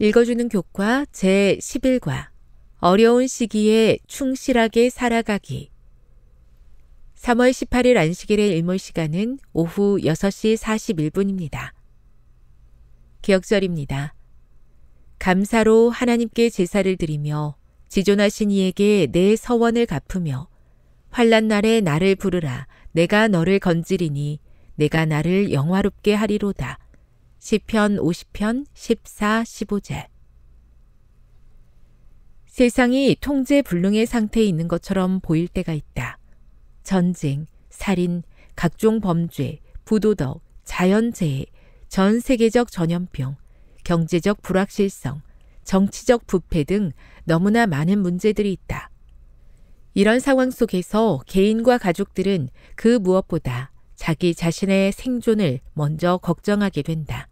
읽어주는 교과 제11과 어려운 시기에 충실하게 살아가기 3월 18일 안식일의 일몰 시간은 오후 6시 41분입니다. 기억절입니다. 감사로 하나님께 제사를 드리며 지존하신 이에게 내 서원을 갚으며 환란 날에 나를 부르라 내가 너를 건지리니 내가 나를 영화롭게 하리로다. 시편 50편 14, 1 5절 세상이 통제 불능의 상태에 있는 것처럼 보일 때가 있다. 전쟁, 살인, 각종 범죄, 부도덕, 자연재해, 전 세계적 전염병, 경제적 불확실성, 정치적 부패 등 너무나 많은 문제들이 있다. 이런 상황 속에서 개인과 가족들은 그 무엇보다 자기 자신의 생존을 먼저 걱정하게 된다.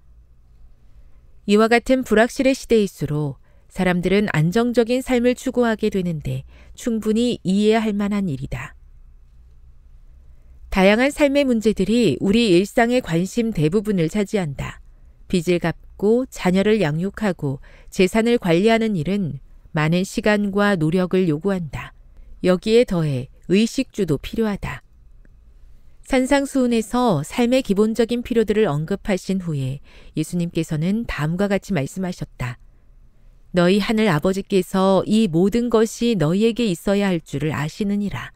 이와 같은 불확실의 시대일수록 사람들은 안정적인 삶을 추구하게 되는데 충분히 이해할 만한 일이다. 다양한 삶의 문제들이 우리 일상의 관심 대부분을 차지한다. 빚을 갚고 자녀를 양육하고 재산을 관리하는 일은 많은 시간과 노력을 요구한다. 여기에 더해 의식주도 필요하다. 산상수훈에서 삶의 기본적인 필요들을 언급하신 후에 예수님께서는 다음과 같이 말씀하셨다. 너희 하늘 아버지께서 이 모든 것이 너희에게 있어야 할 줄을 아시느니라.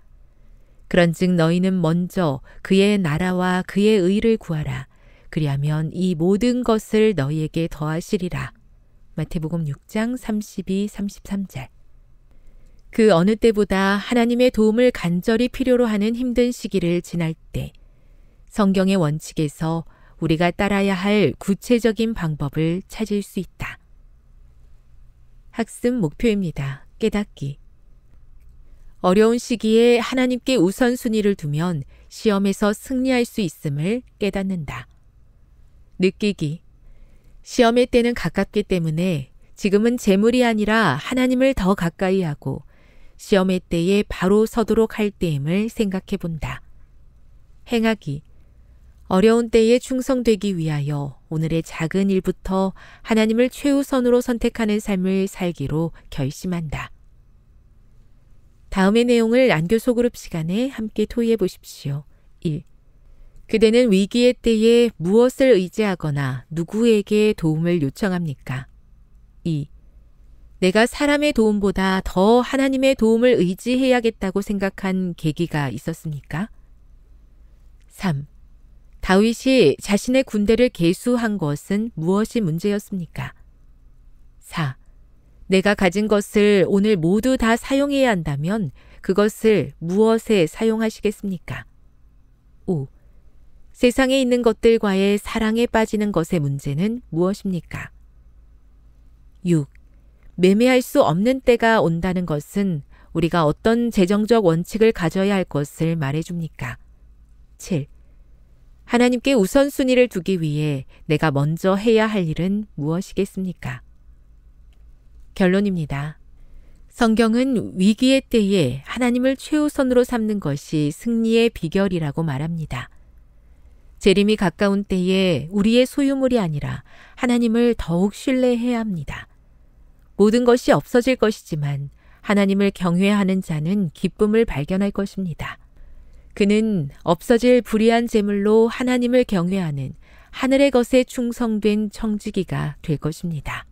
그런즉 너희는 먼저 그의 나라와 그의 의를 구하라. 그리하면 이 모든 것을 너희에게 더하시리라. 마태복음 6장 32, 33절. 그 어느 때보다 하나님의 도움을 간절히 필요로 하는 힘든 시기를 지날 때 성경의 원칙에서 우리가 따라야 할 구체적인 방법을 찾을 수 있다. 학습 목표입니다. 깨닫기. 어려운 시기에 하나님께 우선순위를 두면 시험에서 승리할 수 있음을 깨닫는다. 느끼기. 시험의 때는 가깝기 때문에 지금은 재물이 아니라 하나님을 더 가까이 하고 시험의 때에 바로 서도록 할 때임을 생각해 본다. 행하기. 어려운 때에 충성되기 위하여 오늘의 작은 일부터 하나님을 최우선으로 선택하는 삶을 살기로 결심한다. 다음의 내용을 안교소 그룹 시간에 함께 토의해 보십시오. 1. 그대는 위기의 때에 무엇을 의지하거나 누구에게 도움을 요청합니까? 2. 내가 사람의 도움보다 더 하나님의 도움을 의지해야겠다고 생각한 계기가 있었습니까? 3. 다윗이 자신의 군대를 개수한 것은 무엇이 문제였습니까? 4. 내가 가진 것을 오늘 모두 다 사용해야 한다면 그것을 무엇에 사용하시겠습니까? 5. 세상에 있는 것들과의 사랑에 빠지는 것의 문제는 무엇입니까? 6. 매매할 수 없는 때가 온다는 것은 우리가 어떤 재정적 원칙을 가져야 할 것을 말해줍니까? 7. 하나님께 우선순위를 두기 위해 내가 먼저 해야 할 일은 무엇이겠습니까? 결론입니다. 성경은 위기의 때에 하나님을 최우선으로 삼는 것이 승리의 비결이라고 말합니다. 재림이 가까운 때에 우리의 소유물이 아니라 하나님을 더욱 신뢰해야 합니다. 모든 것이 없어질 것이지만 하나님을 경외하는 자는 기쁨을 발견할 것입니다. 그는 없어질 불의한 제물로 하나님을 경외하는 하늘의 것에 충성된 청지기가 될 것입니다.